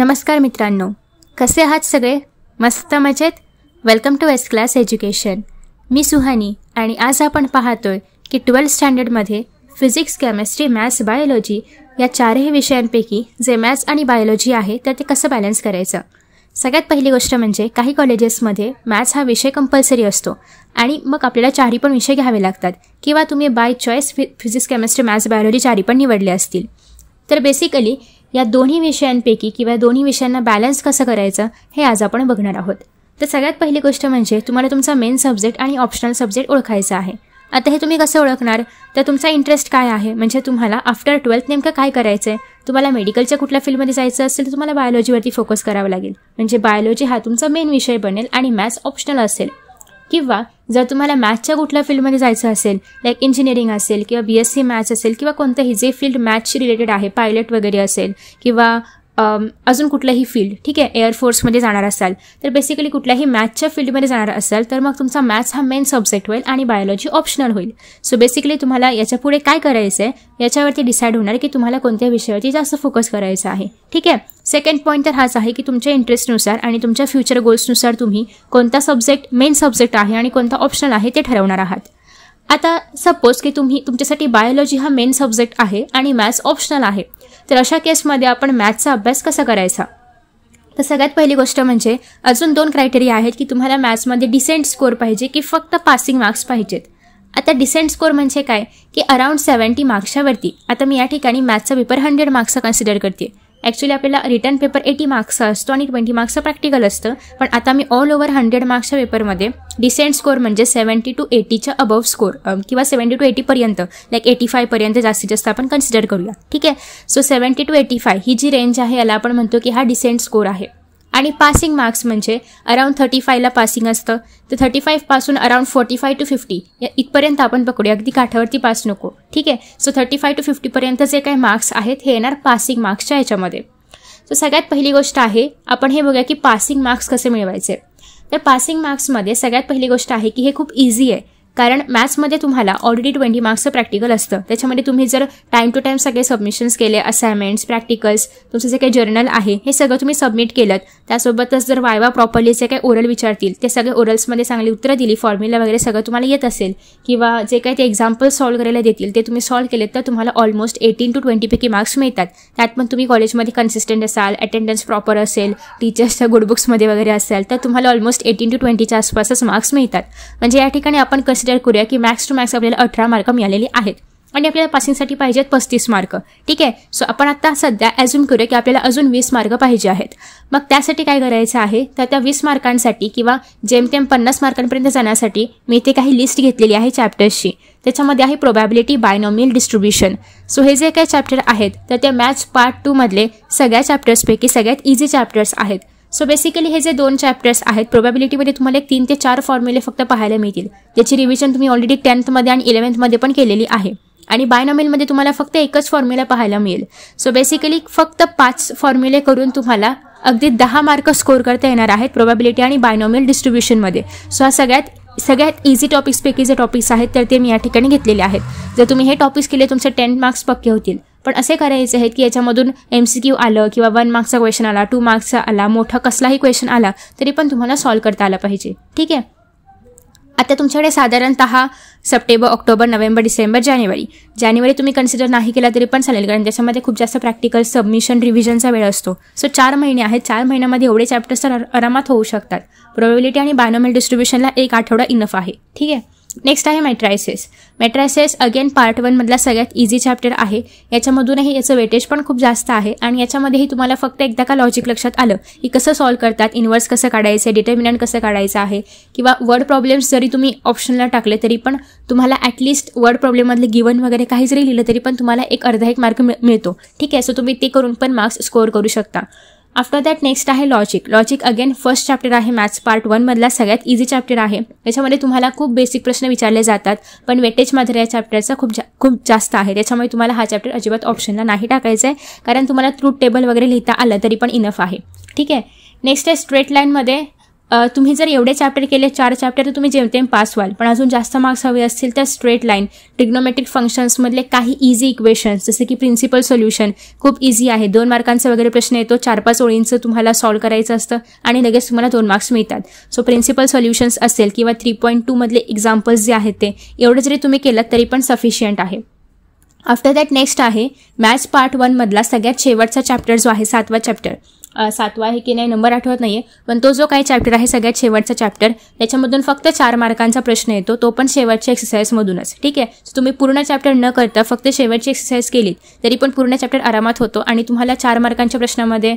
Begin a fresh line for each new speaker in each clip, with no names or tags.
नमस्कार मित्रांनो कसे आहात सगळे मस्त मजेत welcome to S class education मी सुहानी आणि आज आपण पाहतोय की ट्वेल्थ स्टँडर्डमध्ये फिजिक्स केमिस्ट्री मॅथ्स बायोलॉजी या चारही विषयांपैकी जे मॅथ्स आणि बायोलॉजी आहे तर ते कसं बॅलन्स करायचं सगळ्यात पहिली गोष्ट म्हणजे काही कॉलेजेसमध्ये मॅथ्स हा विषय कंपल्सरी असतो आणि मग आपल्याला चारही पण विषय घ्यावे लागतात किंवा तुम्ही बाय चॉईस फि फिजिक्स केमिस्ट्री मॅथ्स बायोलॉजी चारही पण निवडले असतील तर बेसिकली या दोन्ही विषयांपैकी किंवा दोन्ही विषयांना बॅलन्स कसं करायचं हे आज आपण बघणार आहोत तर सगळ्यात पहिली गोष्ट म्हणजे तुम्हाला तुमचा मेन सब्जेक्ट आणि ऑप्शनल सब्जेक्ट ओळखायचा आहे आता हे तुम्ही कसं ओळखणार तर तुमचा इंटरेस्ट काय आहे म्हणजे तुम्हाला आफ्टर ट्वेल्थ नेमकं काय करायचं आहे तुम्हाला मेडिकलच्या कुठल्या फील्डमध्ये जायचं असेल तर तुम्हाला बायोलॉजीवरती फोकस करावं लागेल म्हणजे बायोलॉजी हा तुमचा मेन विषय बनेल आणि मॅथ्स ऑप्शनल असेल किंवा जर तुम्हाला मॅथच्या कुठल्या फील्डमध्ये जायचं असेल लाईक इंजिनिअरिंग असेल किंवा बी एस सी मॅथ्स असेल किंवा कोणतंही जे फील्ड मॅथशी रिलेटेड आहे पायलट वगैरे असेल किंवा अजून कुठल्याही फील्ड ठीक आहे एअरफोर्समध्ये जाणार असाल तर बेसिकली कुठल्याही मॅथ्सच्या फील्डमध्ये जाणार असाल तर मग तुमचा मॅथ्स हा मेन सब्जेक्ट होईल आणि बायोलॉजी ऑप्शनल होईल सो बेसिकली तुम्हाला याच्या पुढे काय करायचं आहे याच्यावरती डिसाईड होणार की तुम्हाला कोणत्या विषयावरती जास्त फोकस करायचा आहे ठीक आहे सेकंड पॉईंट तर हाच आहे की तुमच्या इंटरेस्टनुसार आणि तुमच्या फ्युचर गोल्सनुसार तुम्ही कोणता सब्जेक्ट मेन सब्जेक्ट आहे आणि कोणता ऑप्शनल आहे ते ठरवणार आहात आता सपोज की तुम्ही तुमच्यासाठी बायोलॉजी हा मेन सब्जेक्ट आहे आणि मॅथ्स ऑप्शनल आहे तर अशा केसमध्ये आपण मॅथ्सचा अभ्यास कसा करायचा तर सगळ्यात पहिली गोष्ट म्हणजे अजून दोन क्रायटेरिया आहेत की तुम्हाला मॅथ्समध्ये डिसेंट स्कोर पाहिजे की फक्त पासिंग मार्क्स पाहिजेत आता डिसेंट स्कोर म्हणजे काय की अराउंड सेवन्टी मार्क्सच्या आता मी या ठिकाणी मॅथ्सचा पेपर हंड्रेड मार्क्सचा कन्सिडर करते ॲक्च्युली आपल्याला रिटर्न पेपर एटी मार्क्सचा असतो आणि ट्वेंटी मार्क्सचा प्रॅक्टिकल असतं पण आता मी ऑल ओव्हर हंड्रेड मार्क्सच्या पेपरमध्ये डिसेंट स्कोर म्हणजे सेव्हन्टी टू एटीच्या अबव्ह स्कोर किंवा सेव्हन्टी टू एटीपर्यंत लाईक एटी फायपर्यंत जास्तीत जास्त आपण कन्सिडर करूया ठीक आहे so seventy to eighty five ही जी रेंज आहे याला आपण म्हणतो की हा डिसेंट स्कोर आहे आणि पासिंग मार्क्स म्हणजे अराउंड थर्टी फायला पासिंग असतं तर थर्टी फाईव्हपासून around forty five to fifty या इथपर्यंत आपण पकडूया अगदी काठावरती पास नको ठीक आहे सो थर्टी फाय टू फिफ्टीपर्यंत जे काही मार्क्स आहेत हे येणार पासिंग मार्क्सच्या याच्यामध्ये सो सगळ्यात पहिली गोष्ट आहे आपण हे बघूया की पासिंग मार्क्स कसे मिळवायचे तर पासिंग मार्क्समध्ये सगळ्यात पहिली गोष्ट आहे की हे खूप इझी आहे कारण मॅथ्समध्ये तुम्हाला ऑलरेडी ट्वेंटी मार्क्सचं प्रॅक्टिकल असतं त्याच्यामध्ये तुम्ही जर टाईम टू टाईम सगळे सबमिशन्स केले असाइनमेंट्स प्रॅक्टिकल्स तुमचं जे काही जर्नल आहे हे सगळं तुम्ही सबमिट केलं त्यासोबतच जर वायवा प्रॉपरली जे काही ओरल विचारतील ते सगळे ओरल्समध्ये चांगली उत्तरं दिली फॉर्म्युला वगैरे सगळं तुम्हाला येत असेल किंवा जे काही ते एक्झाम्पल सॉल्व्ह करायला देतील ते तुम्ही सॉल्व्ह केलेत तर तुम्हाला ऑलमोस्ट एटीन टू ट्वेंटीपैकी मार्क्स मिळतात त्यात पण तुम्ही कॉलेजमध्ये कन्सिस्टंट असाल अटेंडन्स प्रॉपर असेल टीचर्सच्या गुडबुक्समध्ये वगैरे असेल तर तुम्हाला ऑलमोस्ट एटीन टू ट्वेंटीच्या आसपासच मार्क्स मिळतात म्हणजे या ठिकाणी आपण कसं कन्सिडर करूया की मॅक्स टू मॅक्स आपल्याला अठरा मार्क मिळालेले आहेत आणि आपल्याला पासिंगसाठी पाहिजेत पस्तीस मार्क ठीक आहे सो आपण आता सध्या ॲज्युम करूया की आपल्याला अजून वीस मार्क पाहिजे आहेत मग त्यासाठी काय करायचं आहे तर त्या वीस मार्कांसाठी किंवा जेमतेम पन्नास मार्कांपर्यंत जाण्यासाठी मी इथे काही लिस्ट घेतलेली आहे चॅप्टर्सची त्याच्यामध्ये आहे प्रोबॅबिलिटी बायनॉमिल डिस्ट्रीब्युशन सो हे जे काही चॅप्टर आहेत तर त्या मॅथ्स पार्ट टूमधले सगळ्या चॅप्टर्सपैकी सगळ्यात इझी चॅप्टर्स आहेत सो बेसिकली हे जे दोन चॅप्टर्स आहेत प्रोबॅबिलिटीमध्ये तुम्हाला एक तीन ते चार फॉर्म्युले फक्त पाहायला मिळतील ज्याची रिव्हिजन तुम्ही ऑलरेडी टेन्थमध्ये आणि इलेवन्थमध्ये पण केलेली आहे आणि बायनॉमिलमध्ये तुम्हाला फक्त एकच फॉर्म्युला पाहायला मिळेल सो बेसिकली फक्त पाच फॉर्म्युले करून तुम्हाला अगदी दहा मार्क स्कोर करता येणार आहेत प्रोबॅबिलिटी आणि बायनॉमिल डिस्ट्रीब्युशनमध्ये सो हा सगळ्यात सगळ्यात इझी टॉपिक्सपैकी जे टॉपिक्स आहेत तर ते मी या ठिकाणी घेतलेले आहेत जर तुम्ही हे टॉपिक्स केले तुमचे टेन मार्क्स पक्के होतील पण असे करायचे आहेत की याच्यामधून एम सी क्यू आलं किंवा वन मार्क्सचा क्वेश्चन आला टू मार्क्सचा आला मोठा कसलाही क्वेश्चन आला तरी पण तुम्हाला सॉल्व करता आला पाहिजे ठीक आहे आता तुमच्याकडे साधारणत सप्टेंबर ऑक्टोबर नोव्हेंबर डिसेंबर जानेवारी जानेवारी तुम्ही कन्सिडर नाही केला तरी पण चालेल कारण त्याच्यामध्ये खूप जास्त प्रॅक्टिकल सबमिशन रिव्हिजनचा वेळ असतो सो चार महिने आहेत चार महिन्यामध्ये एवढे चॅप्टर्स तर आरामात होऊ शकतात प्रोबेबिलिटी आणि बायनॉमिल डिस्ट्रीब्युशनला एक आठवडा इनफ आहे ठीक आहे नेक्स्ट आहे मेट्रायसेस मेट्रायसेस अगेन पार्ट वनमधला सगळ्यात इझी चॅप्टर आहे याच्यामधूनही याचं वेटेज पण खूप जास्त आहे आणि याच्यामध्येही तुम्हाला फक्त एकदा का लॉजिक लक्षात आलं की कसं सॉल्व्ह करतात इन्व्हर्स कसं काढायचं डिटर्मिनंट कसं काढायचं आहे किंवा वर्ड प्रॉब्लेम्स जरी तुम्ही ऑप्शनला टाकले तरी पण तुम्हाला ॲटलिस्ट वर्ड प्रॉब्लेममधले गिवन वगैरे काही जरी लिहिलं तरी पण तुम्हाला एक अर्धा एक मार्क मिळतो ठीक आहे सो तुम्ही ते करून पण मार्क्स स्कोअर करू शकता आफ्टर दॅट नेक्स्ट आहे logic logic again first chapter आहे मॅथ्स पार्ट वनमधला सगळ्यात इझी चॅप्टर आहे याच्यामध्ये तुम्हाला खूप बेसिक प्रश्न विचारले जातात पण वेटेज मात्र या चॅप्टरचा खूप जा खूप जास्त आहे त्याच्यामुळे तुम्हाला हा चॅप्टर अजिबात ऑप्शनला नाही टाकायचा आहे कारण तुम्हाला ट्रूथ टेबल वगैरे लिहिता आलं तरी पण इनफ आहे ठीक आहे नेक्स्ट आहे स्ट्रेट लाईनमध्ये तुम्ही जर एवढे चॅप्टर केले चार चॅप्टर तर तुम्ही जेमतेम पास व्हाल पण अजून जास्त मार्क्स हवे असतील तर स्ट्रेट लाईन डिग्नोमॅटिक फंक्शन्समधले काही इझी इक्वेशन्स जसे की प्रिन्सिपल सोल्युशन खूप इझी आहे दोन मार्कांचा वगैरे प्रश्न येतो चार पाच ओळींचं तुम्हाला सॉल्व्ह करायचं असतं आणि लगेच तुम्हाला दोन मार्क्स मिळतात सो प्रिन्सिपल सोल्युशन्स असेल किंवा थ्री पॉईंट टूमधले एक्झाम्पल्स जे आहेत ते एवढं जरी तुम्ही केलं तरी पण सफिशियंट आहे आफ्टर दॅट नेक्स्ट आहे मॅथ्स पार्ट वनमधला सगळ्यात शेवटचा चॅप्टर जो आहे सातवा चॅप्टर सातवा आहे की नाही नंबर आठवत नाही आहे पण तो जो काही चॅप्टर आहे सगळ्यात शेवटचा चॅप्टर त्याच्यामधून फक्त चार मार्कांचा प्रश्न येतो तो पण शेवटच्या एक्सरसाइजमधूनच ठीक आहे तुम्ही पूर्ण चॅप्टर न करता फक्त शेवटची एक्सरसाइज केलीत तरी पण पूर्ण चॅप्टर आरामात होतो आणि तुम्हाला चार मार्कांच्या प्रश्नामध्ये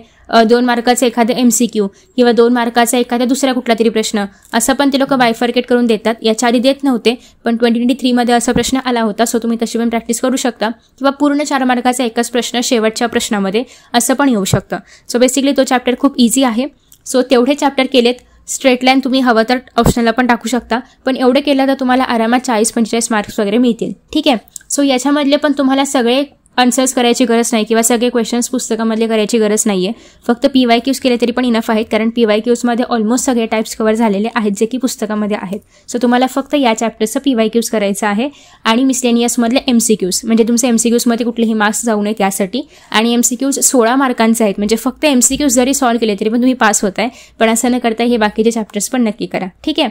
दोन मार्काचं एखादं एम सी क्यू किंवा दोन मार्काचा एखादा दुसरा कुठला तरी प्रश्न असं पण ते लोक बायफर्केट करून देतात याच्या आधी देत नव्हते पण ट्वेंटी ट्वेंटी थ्रीमध्ये असा प्रश्न आला होता सो तुम्ही तशी पण प्रॅक्टिस करू शकता किंवा पूर्ण चार मार्काचा एकच प्रश्न शेवटच्या प्रश्नामध्ये असं पण येऊ शकतं सो बेसिकली तो चॅप्टर खूप इझी आहे सो तेवढे चॅप्टर केलेत स्ट्रेट लाईन तुम्ही हवं तर ऑप्शनला पण टाकू शकता पण एवढं केलं तर तुम्हाला आरामात चाळीस पंचेचाळीस मार्क्स वगैरे मिळतील ठीक आहे सो याच्यामधले पण तुम्हाला सगळे आन्सर्स करायची गरज नाही किंवा सगळे क्वेश्चन्स पुस्तकामधले करायची गरज नाही आहे फक्त पी वाय क्यूज केले तरी पण इनफ आहेत कारण पी वाय क्यूजमध्ये ऑलमोस्ट सगळे टाईप्स कवर झालेले आहेत जे की पुस्तकामध्ये आहेत सो तुम्हाला फक्त या चॅप्टरचं पी वाय क्यूज करायचं आहे आणि मिसलेनियसमधले एम सी क्यूज म्हणजे तुमचे एम सी क्यूजमध्ये कुठलेही मार्क्स जाऊ नये यासाठी आणि एम सी क्यूज सोळा मार्कांचे आहेत म्हणजे फक्त एम सी क्यूज जरी सॉल्व्ह केले तरी पण तुम्ही पास होत आहे पण असं न करता हे बाकीचे चॅप्टर्स पण नक्की करा ठीक आहे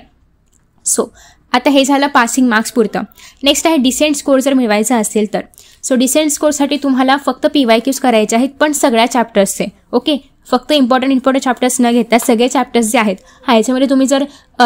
सो आता हे झालं पासिंग मार्क्स पुरतं नेक्स्ट आहे डिसेंट स्कोर जर मिळवायचा असेल तर सो डिसेंट स्कोरसाठी तुम्हाला फक्त पी वाय क्यूज करायचे आहेत पण सगळ्या चॅप्टर्सचे ओके फक्त इम्पॉर्टंट इम्पॉर्टंट चॅप्टर्स न घेता सगळे चॅप्टर्स जे आहेत हा याच्यामध्ये तुम्ही जर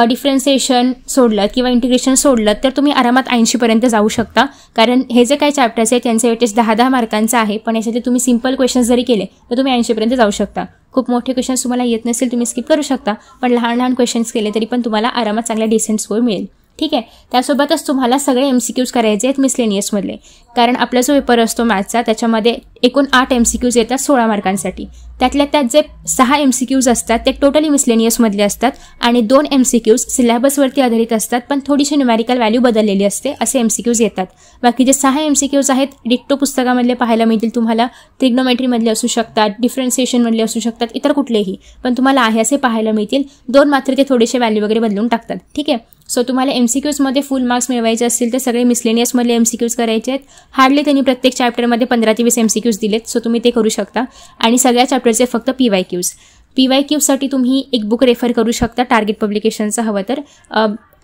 डिफरन्सिएशन सोडलं किंवा इंटिग्रेशन सोडलं तर तुम्ही आरामात ऐंशीपर्यंत जाऊ शकता कारण हे जे काही चॅप्टर्स आहेत त्यांचे वेटेज दहा दहा मार्कांचा आहे पण याच्यातले तुम्ही सिम्पल क्वेश्चन्स जरी केले तर तुम्ही ऐंशीपर्यंत जाऊ शकता खूप मोठे क्वेश्चन्स तुम्हाला येत नसेल तुम्ही स्किप करू शकता पण लहान लहान क्वेश्चन्स केले तरी पण तुम्हाला आरामात चांगला डिसेंट स्कोर मिळेल ठीक आहे त्यासोबतच तुम्हाला सगळे एम सी क्यूज करायचे आहेत मिसलेनियसमधले कारण आपला जो पेपर असतो मॅथचा त्याच्यामध्ये एकूण आठ एम सी क्यूज येतात सोळा मार्कांसाठी त्यातल्या त्यात जे सहा एम सी क्यूज असतात ते टोटली मिसलेनियसमधले असतात आणि दोन एम सी क्यूज सिलेबसवरती आधारित असतात पण थोडीशी न्युमॅरिकल व्हॅल्यू बदललेली असते असे एम सी क्यूज येतात बाकी जे सहा एम सी क्यूज आहेत डिक्टो पुस्तकामधले पाहायला मिळतील तुम्हाला ट्रिग्नोमेट्रीमधले असू शकतात डिफरन्सिएशनमधले असू शकतात इतर कुठलेही पण तुम्हाला आहे असे पाहायला मिळतील दोन मात्र ते थोडेसे व्हॅल्यू वगैरे बदलून टाकतात ठीक आहे सो तुम्हाला क्यूजमध्ये फुल मार्क्स मिळवायचे असतील तर सगळे मिसलेनियसमधले क्यूज करायचे आहेत हार्डली त्यांनी प्रत्येक चॅप्टरमध्ये पंधरा ते वीस क्यूज दिलेत सो तुम्ही ते करू शकता आणि सगळ्या चॅप्टरचे फक्त P Y Qs P Y क्यूजसाठी तुम्ही एक बुक रेफर करू शकता टार्गेट पब्लिकेशनचं हवं तर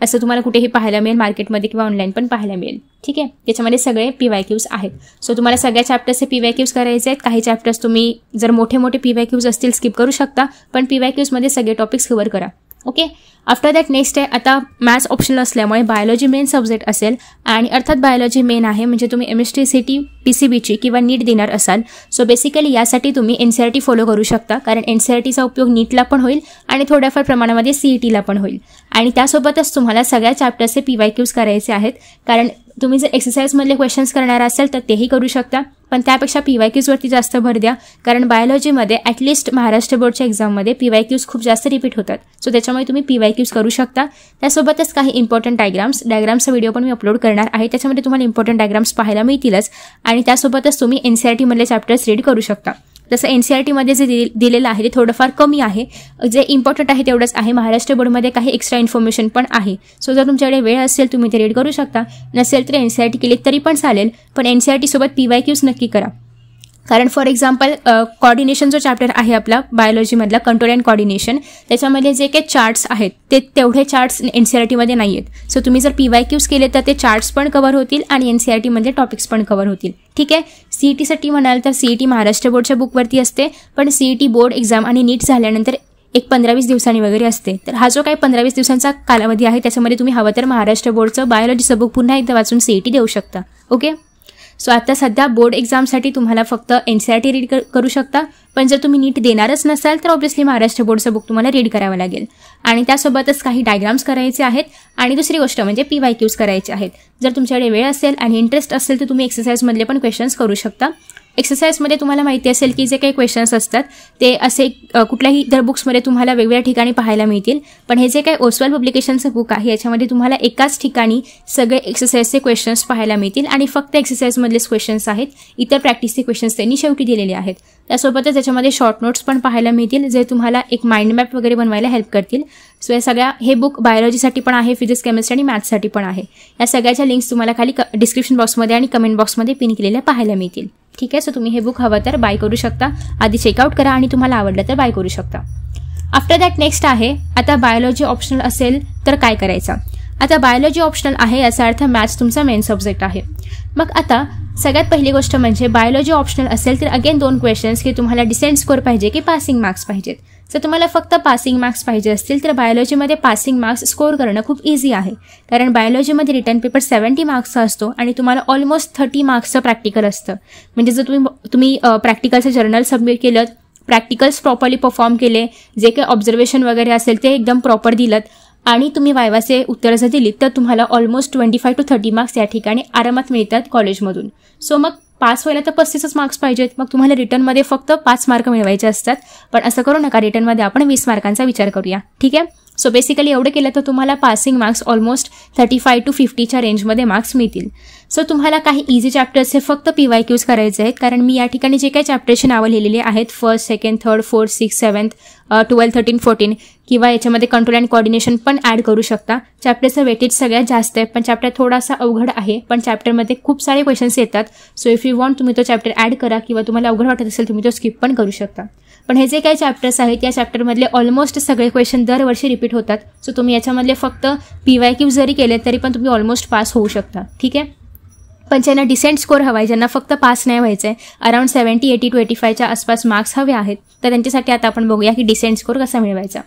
असं तुम्हाला कुठेही पाहायला मिळेल मार्केटमध्ये किंवा ऑनलाईन पण पाहायला मिळेल ठीक आहे त्याच्यामध्ये सगळे पी वाय क्यूज आहेत सो तुम्हाला सगळ्या चॅप्टर्सचे पी वाय क्यूज करायचे आहेत काही चॅप्टर्स तुम्ही जर मोठे मोठे पी वाय क्यूज असतील स्किप करू शकता पण पी वाय क्यूजमध्ये सगळे टॉपिक्स कव्हर करा ओके आफ्टर दॅट नेक्स्ट आहे आता मॅथ्स ऑप्शनल असल्यामुळे बायोलॉजी मेन सब्जेक्ट असेल आणि अर्थात बायोलॉजी मेन आहे म्हणजे तुम्ही M S T C T P C बीची किंवा नीट देणार असाल सो बेसिकली यासाठी तुम्ही N C R T follow करू शकता कारण एन सी आर टीचा उपयोग नीटला पण होईल आणि थोड्याफार प्रमाणामध्ये सी ई e टीला पण होईल आणि त्यासोबतच तुम्हाला सगळ्या चॅप्टर्सचे पी वाय क्यूज करायचे आहेत कारण तुम्ही जर एक्सरसाईजमधले क्वेश्चन्स करणार असाल तर तेही करू शकता पण त्यापेक्षा पी वाय क्यूजवरती जास्त भर द्या कारण बायोलॉजीमध्ये ॲटलिस्ट महाराष्ट्र बोर्डच्या एक्झाममध्ये पी वाय क्यूज खूप जास्त रिपीट होतात सो त्याच्यामुळे तुम्ही पी वाय यूज करू शकता त्यासोबतच काही इम्पॉर्टंट डायग्राम्स डायग्रामचा व्हिडिओ पण मी अपलोड करणार आहे त्याच्यामध्ये तुम्हाला इम्पॉर्टंट डायग्राम्स पाहायला मिळतीलच आणि त्यासोबतच तुम्ही एन सी आर टीमधले चॅप्टर्स रीड करू शकता जसं एन सी आर e टीमध्ये जे दिलेलं आहे ते थोडंफार कमी आहे जे इम्पॉर्टंट आहे तेवढंच आहे महाराष्ट्र बोर्डमध्ये काही एक्स्ट्रा इन्फॉर्मेशन पण आहे सो जर तुमच्याकडे वेळ असेल तुम्ही ते रीड करू शकता नसेल तर एन सी आर टी केली तरी पण चालेल पण एन सी आर टीसोबत पी वाय क्यूज नक्की करा कारण फॉर एक्झाम्पल कॉर्डिनेशन जो चॅप्टर आहे आपला बायोलॉजीमधला कंट्रोल अँड कॉर्डिनेशन त्याच्यामध्ये जे काही चार्ट्स आहेत ते तेवढे चार्ट्स एन सी आर टीमध्ये नाही आहेत सो तुम्ही जर पी वाय क्यूज केले तर ते चार्ट्स पण कव्हर होतील आणि एन सी आर टीमधले टॉपिक्स पण कव्हर होतील ठीक आहे सीई टीसाठी e म्हणाल तर सीई टी e महाराष्ट्र बोर्डच्या बुकवरती असते पण सीई टी बोर्ड एक्झाम आणि नीट झाल्यानंतर एक पंधरा वीस दिवसांनी वगैरे असते तर हा जो काही पंधरा वीस दिवसांचा कालावधी आहे त्याच्यामध्ये तुम्ही हवं तर महाराष्ट्र बोर्डचं बायोलॉजीचं बुक पुन्हा एकदा वाचून सीईटी e देऊ शकता ओके सो आता सध्या बोर्ड एक्झामसाठी तुम्हाला फक्त N C R T read करू शकता पण जर तुम्ही नीट देणारच नसाल तर ऑब्व्हियसली महाराष्ट्र बोर्डचं बुक तुम्हाला रीड करावं लागेल आणि त्यासोबतच काही डायग्राम्स करायचे आहेत आणि दुसरी गोष्ट म्हणजे पी वाय क्यूज करायचे आहेत जर तुमच्याकडे वेळ असेल आणि इंटरेस्ट असेल तर तुम्ही एक्सरसाईजमधले पण क्वेश्चन्स करू शकता एक्सरसाइजमध्ये तुम्हाला माहिती असेल की जे काही क्वेश्चन्स असतात ते असे कुठल्याही इतर बुक्समध्ये तुम्हाला वेगवेगळ्या ठिकाणी पाहायला मिळतील पण हे जे काही ओसवाल पब्लिकेशनचं बुक आहे याच्यामध्ये तुम्हाला एकाच ठिकाणी सगळे एक्सरसाइजचे क्वेश्चन्स पाहायला मिळतील आणि फक्त एक्सरसाइजमधलेच क्वेश्चन्स आहेत इतर प्रॅक्टिसचे क्वेश्चन्स त्यांनी शेवटी दिलेले आहेत त्यासोबतच त्याच्यामध्ये शॉर्ट नोट्स पण पाहायला मिळतील जे तुम्हाला एक माइंड मॅप वगैरे बनवायला हेल्प करतील सो या सगळ्या हे बुक बायोलॉजीसाठी पण आहे फिजिक्स केमिस्ट्री आणि मॅथ्ससाठी पण आहे या सगळ्याच्या लिंक्स तुम्हाला खाली डिस्क्रिप्शन बॉक्समध्ये आणि कमेंट बॉक्समध्ये पिन केलेल्या पाहायला मिळतील ठीक आहे सो तुम्ही हे बुक हवं तर बाय करू शकता आधी चेकआउट करा आणि तुम्हाला आवडलं तर बाय करू शकता आफ्टर दॅट नेक्स्ट आहे आता बायोलॉजी ऑप्शनल असेल तर काय करायचं आता बायोलॉजी ऑप्शनल आहे याचा अर्थ मॅथ्स तुमचा मेन सब्जेक्ट आहे मग आता सगळ्यात पहिली गोष्ट म्हणजे बायोलॉजी ऑप्शनल असेल तर अगेन दोन क्वेश्चन्स की तुम्हाला डिसेंट स्कोर पाहिजे की पासिंग मार्क्स पाहिजेत जर तुम्हाला फक्त पासिंग मार्क्स पाहिजे असतील तर बायोलॉजीमध्ये पासिंग मार्क्स स्कोर करणं खूप इझी आहे कारण बायोलॉजीमध्ये रिटर्न पेपर सेवन्टी मार्क्सचा असतो आणि तुम्हाला ऑलमोस्ट थर्टी मार्क्सचं प्रॅक्टिकल असतं म्हणजे जर तुम्ही तुम्ही प्रॅक्टिकलचं जर्नल सबमिट केलं प्रॅक्टिकल्स प्रॉपरली परफॉर्म केले जे काही ऑब्झर्वेशन वगैरे असेल ते एकदम प्रॉपर दिलं आणि तुम्ही वायवाचे उत्तर जर दिलीत तर तुम्हाला almost twenty five to thirty marks या ठिकाणी आरामात मिळतात कॉलेजमधून सो मग पास व्हायला तर पस्तीसच मार्क्स पाहिजेत मग तुम्हाला रिटर्नमध्ये फक्त पाच मार्क मिळवायचे असतात पण असं करू नका रिटर्नमध्ये आपण वीस मार्कांचा विचार करूया ठीक आहे सो बेसिकली एवढं केलं तर तुम्हाला passing marks almost thirty five to फिफ्टीच्या रेंजमध्ये मार्क्स मिळतील सो तुम्हाला काही इझी चॅप्टर्स हे फक्त पी वाय क्यूज करायचे आहेत कारण मी या ठिकाणी जे काही चॅप्टर्सची नावं लिहिलेली आहेत first second third fourth six seventh twelfth thirteen fourteen किंवा याच्यामध्ये कंट्रोल अँड कॉर्डिनेशन पण ॲड करू शकता चॅप्टरचं वेटेज सगळ्यात जास्त आहे पण चॅप्टर थोडासा अवघड आहे पण चॅप्टरमध्ये खूप सारे क्वेश्चन्स येतात सो इफ यू वॉन्ट तुम्ही तो चॅप्टर ॲड करा किंवा तुम्हाला अवघड वाटत असेल तुम्ही तो स्किप पण करू शकता पण हे जे काही चॅप्टर्स आहेत या चॅप्टरमधले ऑलमोस्ट सगळे क्वेश्चन दरवर्षी रिपीट होतात सो तुम्ही याच्यामधले फक्त पी वाय क्यू जरी केले तरी पण तुम्ही ऑलमोस्ट पास होऊ शकता ठीक आहे पण ज्यांना डिसेंट स्कोर हवा आहे ज्यांना फक्त पास नाही व्हायचं आहे अराउंड सेव्हन्टी एटी ट्वेंटी फायच्या आसपास मार्क्स हवे आहेत तर त्यांच्यासाठी आता आपण बघूया की डिसेंट स्कोर कसा मिळवायचा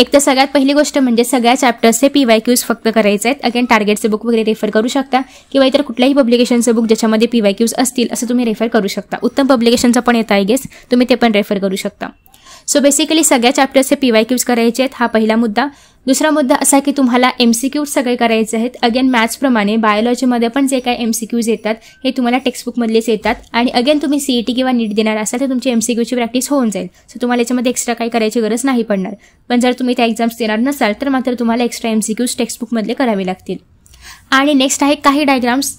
एक तर सगळ्यात पहिली गोष्ट म्हणजे सगळ्या चॅप्टर्सचे पी वाय क्यूज फक्त करायचे आहेत अगेन टार्गेटचे बुक वगैरे रेफर करू शकता किंवा इतर कुठल्याही पब्लिकेशनचं बुक ज्याच्यामध्ये पी वाय क्यूज असतील असं तुम्ही रेफर करू शकता उत्तम पब्लिकेशनचं पण येतं आहे गेस तुम्ही ते पण रेफर करू शकता सो बेसिकली सगळ्या चॅप्टर्सचे पी वाय क्यूज करायचे आहेत हा पहिला मुद्दा दुसरा मुद्दा असा की तुम्हाला एम सी क्यूज सगळे करायचे आहेत अगेन मॅथ्सप्रमाणे बायोलॉजीमध्ये पण जे काय एम सी क्यूज येतात हे तुम्हाला टेक्स्टबुकमधलेच येतात आणि अगेन तुम्ही सी ई टी किंवा नीट देणार असाल तर तुमची एम सी क्यूची प्रॅक्टिस होऊन जाईल सो तुम्हाला याच्यामध्ये एक्स्ट्रा काय करायची गरज नाही पडणार पण जर तुम्ही त्या एक्झाम्स देणार नसाल तर मात्र तुम्हाला एक्स्ट्रा एम सी क्यूज टेक्स्टबुकमधले करावे लागतील आणि नेक्स्ट आहे काही डायग्राम्स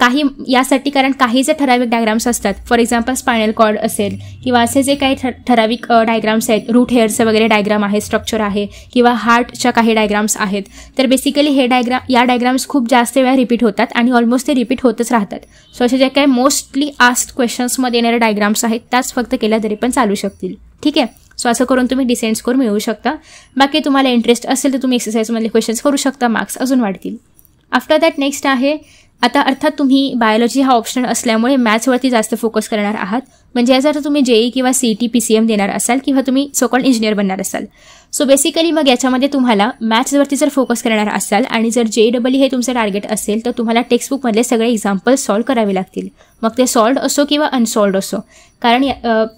काही यासाठी कारण काही जे ठराविक डायग्राम्स असतात फॉर एक्झाम्पल स्पायनल कॉर्ड असेल किंवा असे जे काही ठराविक डायग्राम्स आहेत रूट हेअरचे वगैरे डायग्राम आहे स्ट्रक्चर आहे किंवा हार्टच्या काही डायग्राम्स आहेत तर बेसिकली हे डायग्राम या डायग्राम्स खूप जास्त वेळा रिपीट होतात आणि ऑलमोस्ट ते रिपीट होतच राहतात सो असे जे काही मोस्टली आस्ट क्वेश्चन्समध्ये येणारे डायग्राम्स आहेत त्याच फक्त केल्या तरी पण चालू शकतील ठीक आहे सो असं करून तुम्ही डिसेंट स्कोर मिळवू शकता बाकी तुम्हाला इंटरेस्ट असेल तर तुम्ही एक्सरसाइजमधले क्वेश्चन्स करू शकता मार्क्स अजून वाढतील आफ्टर दॅट नेक्स्ट आहे आता अर्थात तुम्ही बायोलॉजी हा ऑप्शन असल्यामुळे मॅथ्सवरती जास्त फोकस करणार आहात म्हणजे याचा अर्थ तुम्ही जेई e किंवा C T P C M देणार असाल किंवा तुम्ही सोकॉल इंजिनियर बनणार असाल सो बेसिकली मग याच्यामध्ये तुम्हाला मॅथ्सवरती जर फोकस करणार असाल आणि जर जे डबल e e हे तुमचं टार्गेट असेल तर तुम्हाला टेक्स्टबुकमधले सगळे एक्झाम्पल्स सॉल्व करावे लागतील मग ते सॉल्ड असो किंवा अनसॉल्ड असो कारण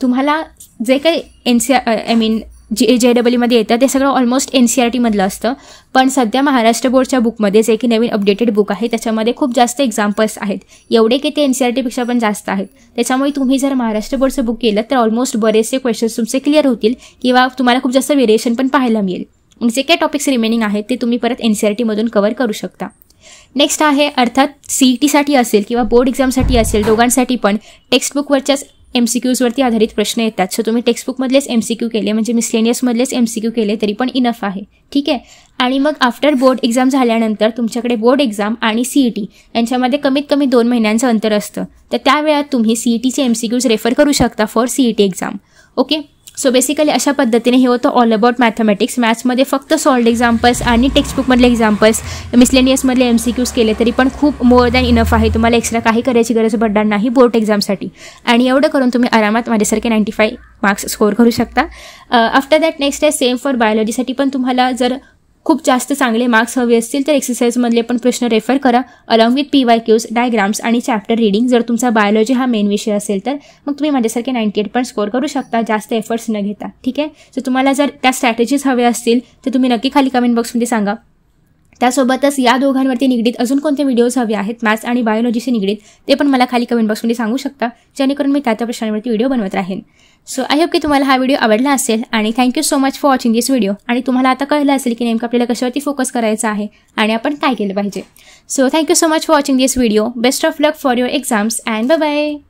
तुम्हाला जे काही एन सी आय मीन जी जे डब्ल्यूमध्ये येतं ते सगळं ऑलमोस्ट एन सी आर टीमधलं असतं पण सध्या महाराष्ट्र बोर्डच्या बुकमध्ये जे की नवीन अपडेटेड बुक आहे त्याच्यामध्ये खूप जास्त एक्झाम्पल्स आहेत एवढे की ते एन सी आर e टीपेक्षा पण जास्त आहेत त्याच्यामुळे तुम्ही जर महाराष्ट्र बोर्डचं बुक केलं तर ऑलमोस्ट बरेचसे क्वेश्चन्स तुमचे क्लिअर होतील किंवा तुम्हाला खूप जास्त व्हेरिएशन पण पाहायला मिळेल जे काय टॉपिक्स रिमेनिंग आहेत ते तुम्ही परत एन सी आर टीमधून कवर करू शकता नेक्स्ट आहे अर्थात सी ई e टीसाठी असेल किंवा बोर्ड एक्झामसाठी असेल दोघांसाठी पण टेक्स्टबुकवरच्याच एम सी क्यूजवरती आधारित प्रश्न येतात सो तुम्ही टेक्स्टबुकमधलेच एम सी क्यू केले म्हणजे मिसलेनियसमधलेच एम सी क्यू केले तरी पण इनफ आहे ठीक आहे आणि मग आफ्टर बोर्ड एक्झाम झाल्यानंतर तुमच्याकडे बोर्ड एक्झाम आणि सीईटी टी e यांच्यामध्ये कमीत कमी दोन महिन्यांचं अंतर असतं तर त्यावेळात तुम्ही सीईटीचे टीचे एम सी क्यूज रेफर करू शकता फॉर सीईटी टी एक्झाम ओके सो बेसिकली अशा पद्धतीने हे होतं ऑल अबाउट मॅथमॅटिक्स मॅथ्समध्ये फक्त सॉल्ड एक्झाम्पल्स आणि टेक्स्टबुकमधले एक्झाम्पल्स मिसलेनियसमधले एम सी क्यूज केले तरी पण खूप मोर दॅन इनफ आहे तुम्हाला एक्स्ट्रा काही करायची गरज पडणार नाही बोर्ड एक्झामसाठी आणि एवढं करून तुम्ही आरामात माझ्यासारखे नाईंटी फाय मार्क्स स्कोर करू शकता आफ्टर दॅट नेक्स्ट आहे सेम फॉर बायोलॉजीसाठी पण तुम्हाला जर खूप जास्त चांगले मार्क्स हवे असतील तर एक्सरसाइजमधले पण प्रश्न रेफर करा along with P Y Qs diagrams आणि चॅप्टर रिडिंग जर तुमचा बायोलॉजी हा मेन विषय असेल तर मग तुम्ही माझ्यासारखे नाईन्टी एट पण स्कोअर करू शकता जास्त एफर्ट्स न घेता ठीक आहे सो तुम्हाला जर त्या स्ट्रॅटेजीज हवे असतील तर तुम्ही नक्की खाली कमेंट बॉक्समध्ये सांगा त्यासोबतच या दोघांवरती निगडीत अजून कोणते व्हिडिओज हवे आहेत मॅथ्स आणि बायोलॉजीशी निगडीत ते पण मला खाली कमेंट बॉक्समध्ये सांगू शकता जेणेकरून मी त्या त्या प्रश्नांवरती व्हिडिओ बनवत राहीन सो आय होप की तुम्हाला हा व्हिडिओ आवडला असेल आणि thank you so much for watching this video आणि तुम्हाला आता कळलं असेल की नेमकं आपल्याला कशावरती फोकस करायचा आहे आणि आपण काय केलं पाहिजे so thank you so much for watching this video best of luck for your exams and bye